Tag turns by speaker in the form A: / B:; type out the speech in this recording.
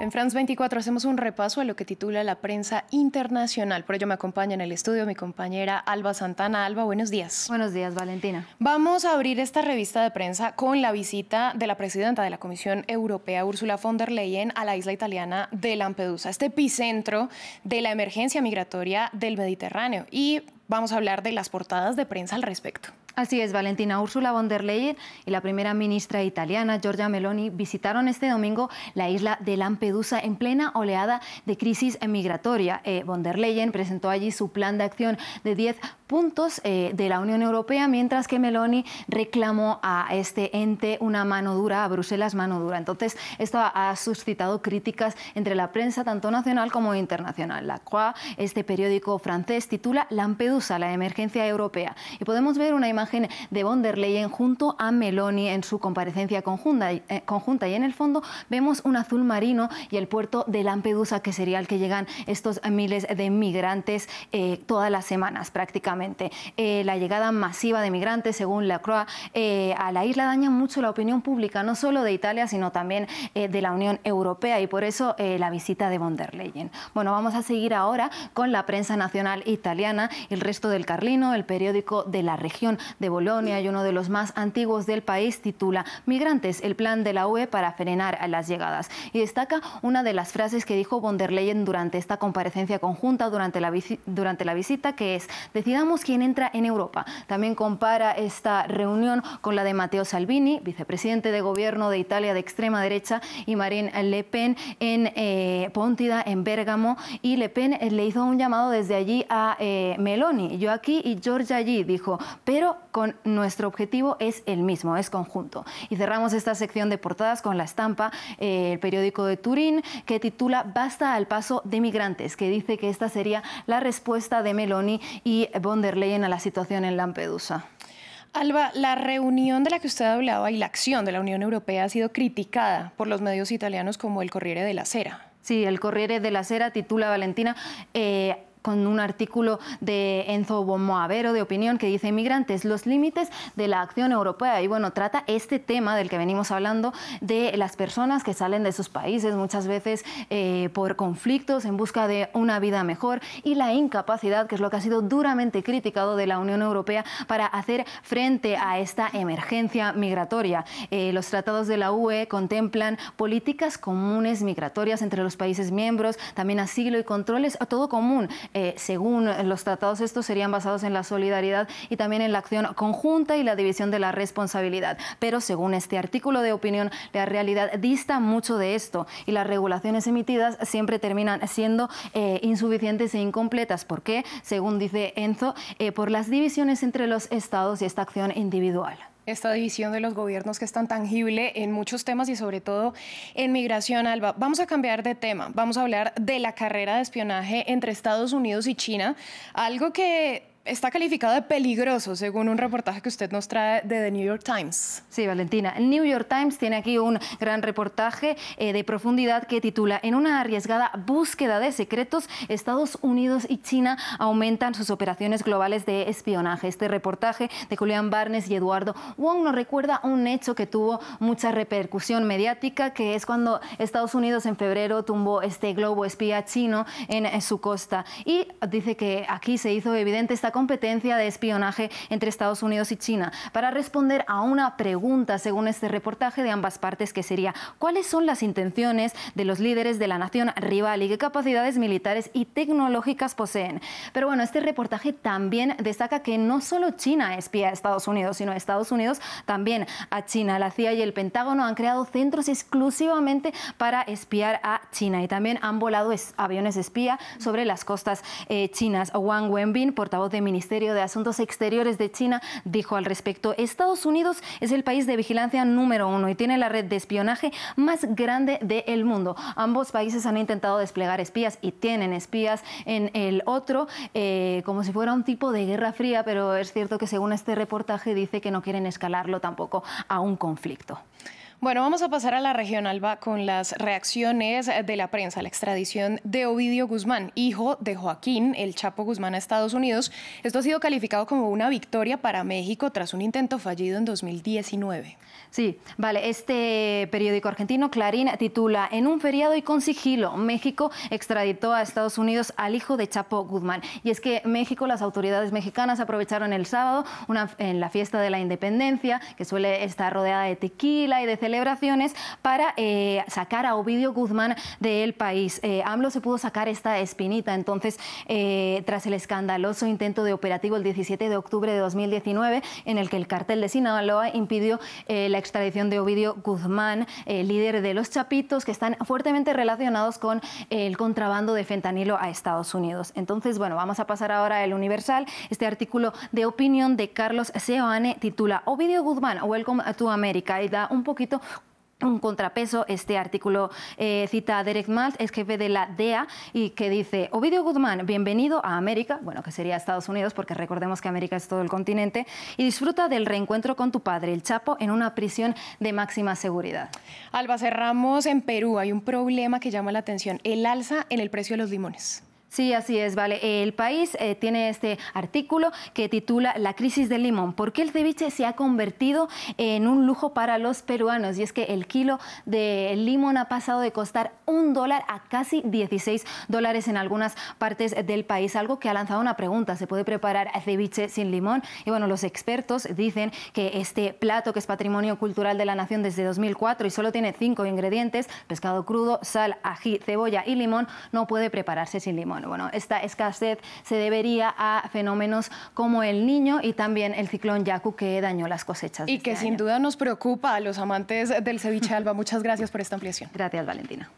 A: En France 24 hacemos un repaso a lo que titula la prensa internacional. Por ello me acompaña en el estudio mi compañera Alba Santana. Alba, buenos días. Buenos días, Valentina. Vamos a abrir esta revista de prensa con la visita de la presidenta de la Comisión Europea, Ursula von der Leyen, a la isla italiana de Lampedusa, este epicentro de la emergencia migratoria del Mediterráneo. Y vamos a hablar de las portadas de prensa al respecto.
B: Así es, Valentina. Úrsula von der Leyen y la primera ministra italiana, Giorgia Meloni, visitaron este domingo la isla de Lampedusa en plena oleada de crisis migratoria. Eh, von der Leyen presentó allí su plan de acción de 10 puntos eh, de la Unión Europea, mientras que Meloni reclamó a este ente una mano dura, a Bruselas mano dura. Entonces, esto ha, suscitado críticas entre la prensa, tanto nacional como internacional. La Croix, este periódico francés, titula Lampedusa, la emergencia europea. Y podemos ver una imagen de von der Leyen junto a Meloni en su comparecencia conjunta, eh, conjunta. Y en el fondo vemos un azul marino y el puerto de Lampedusa, que sería el que llegan estos miles de migrantes eh, todas las semanas prácticamente. Eh, la llegada masiva de migrantes, según la CROA, eh, a la isla daña mucho la opinión pública, no solo de Italia, sino también eh, de la Unión Europea y por eso la visita de von der Leyen. Bueno, vamos a seguir ahora con la prensa nacional italiana, el resto del Carlino, el periódico de la región de Bolonia y uno de los más antiguos del país, titula Migrantes, el plan de la UE para frenar a las llegadas. Y destaca una de las frases que dijo von der Leyen durante esta comparecencia conjunta, durante la, durante la visita, que es, decidamos quien entra en Europa. También compara esta reunión con la de Matteo Salvini, vicepresidente de gobierno de Italia de extrema derecha, y Marine Le Pen en eh, en Bérgamo. Y Le Pen eh, le hizo un llamado desde allí a eh, Meloni, yo aquí y Giorgia allí, dijo, pero con nuestro objetivo es el mismo, es conjunto. Y cerramos esta sección de portadas con la estampa, eh, el periódico de Turín, que titula Basta al paso de migrantes, que dice que esta sería la respuesta de Meloni y Bond von a la situación en Lampedusa?
A: Alba, la reunión de la que usted hablaba y la acción de la Unión Europea ha sido criticada por los
B: medios italianos como el Corriere de la Sí, el Corriere de la titula Valentina. Eh, con un artículo de Enzo Bomoavero de Opinión que dice Migrantes, los límites de la acción europea. Y bueno, trata este tema del que venimos hablando de las personas que salen de sus países muchas veces eh, por conflictos en busca de una vida mejor y la incapacidad, que es lo que ha sido duramente criticado de la Unión Europea para hacer frente a esta emergencia migratoria. Eh, los tratados de la UE contemplan políticas comunes migratorias entre los países miembros, también asilo y controles, todo común eh, según los tratados, estos serían basados en la solidaridad y también en la acción conjunta y la división de la responsabilidad. Pero según este artículo de opinión, la realidad dista mucho de esto y las regulaciones emitidas siempre terminan siendo eh, insuficientes e incompletas. ¿Por qué? Según dice Enzo, eh, por las divisiones entre los estados y esta acción individual
A: esta división de los gobiernos que es tan tangible en muchos temas y sobre todo en migración, Alba. Vamos a cambiar de tema, vamos a hablar de la carrera de espionaje entre Estados Unidos y China, algo que está calificado de peligroso según un reportaje que usted
B: nos trae de The New York Times. Sí, Valentina. The New York Times tiene aquí un gran reportaje eh, de profundidad que titula En una arriesgada búsqueda de secretos, Estados Unidos y China aumentan sus operaciones globales de espionaje. Este reportaje de Julián Barnes y Eduardo Wong nos recuerda un hecho que tuvo mucha repercusión mediática, que es cuando Estados Unidos en febrero tumbó este globo espía chino en eh, su costa. Y dice que aquí se hizo evidente esta competencia de espionaje entre Estados Unidos y China para responder a una pregunta, según este reportaje de ambas partes, que sería ¿cuáles son las intenciones de los líderes de la nación rival y qué capacidades militares y tecnológicas poseen? Pero bueno, este reportaje también destaca que no solo China espía a Estados Unidos, sino Estados Unidos también a China. La CIA y el Pentágono han creado centros exclusivamente para espiar a China y también han volado aviones espía sobre las costas eh, chinas. Wang Wenbin, portavoz de Ministerio de Asuntos Exteriores de China dijo al respecto, Estados Unidos es el país de vigilancia número uno y tiene la red de espionaje más grande del mundo. Ambos países han intentado desplegar espías y tienen espías en el otro, eh, como si fuera un tipo de guerra fría, pero es cierto que según este reportaje dice que no quieren escalarlo tampoco a un conflicto.
A: Bueno, vamos a pasar a la región Alba con las reacciones de la prensa. La extradición de Ovidio Guzmán, hijo de Joaquín, el Chapo Guzmán a Estados Unidos. Esto ha sido calificado como una victoria para México tras un
B: intento fallido en 2019. Sí, vale, este periódico argentino Clarín titula En un feriado y con sigilo, México extraditó a Estados Unidos al hijo de Chapo Guzmán. Y es que México, las autoridades mexicanas aprovecharon el sábado una, en la fiesta de la independencia, que suele estar rodeada de tequila y de cerveza celebraciones para eh, sacar a Ovidio Guzmán del país. Eh, AMLO se pudo sacar esta espinita, entonces, eh, tras el escandaloso intento de operativo el 17 de octubre de 2019, en el que el cartel de Sinaloa impidió la extradición de Ovidio Guzmán, líder de los Chapitos, que están fuertemente relacionados con el contrabando de fentanilo a Estados Unidos. Entonces, bueno, vamos a pasar ahora al Universal. Este artículo de opinión de Carlos Seoane titula Ovidio Guzmán, Welcome to America, y da un poquito un contrapeso. Este artículo eh, cita a Derek Maltz, es jefe de la DEA, y que dice, Ovidio Guzmán, bienvenido a América, bueno, que sería Estados Unidos, porque recordemos que América es todo el continente, y disfruta del reencuentro con tu padre, el Chapo, en una prisión de máxima seguridad. Alba, cerramos
A: en Perú. Hay un problema que llama la atención, el alza en el precio
B: de los limones. Sí, así es, vale. El país eh, tiene este artículo que titula La crisis del limón. ¿Por qué el ceviche se ha convertido en un lujo para los peruanos? Y es que el kilo de limón ha pasado de costar un dólar a casi 16 dólares en algunas partes del país, algo que ha lanzado una pregunta. ¿Se puede preparar ceviche sin limón? Y bueno, los expertos dicen que este plato, que es patrimonio cultural de la nación desde 2004 y solo tiene cinco ingredientes, pescado crudo, sal, ají, cebolla y limón, no puede prepararse sin limón. Bueno, esta escasez se debería a fenómenos como el niño y también el ciclón Yaku que dañó las cosechas. Y este que sin duda nos preocupa a los amantes del ceviche, Alba. Muchas gracias por esta ampliación.
A: Gracias, Valentina.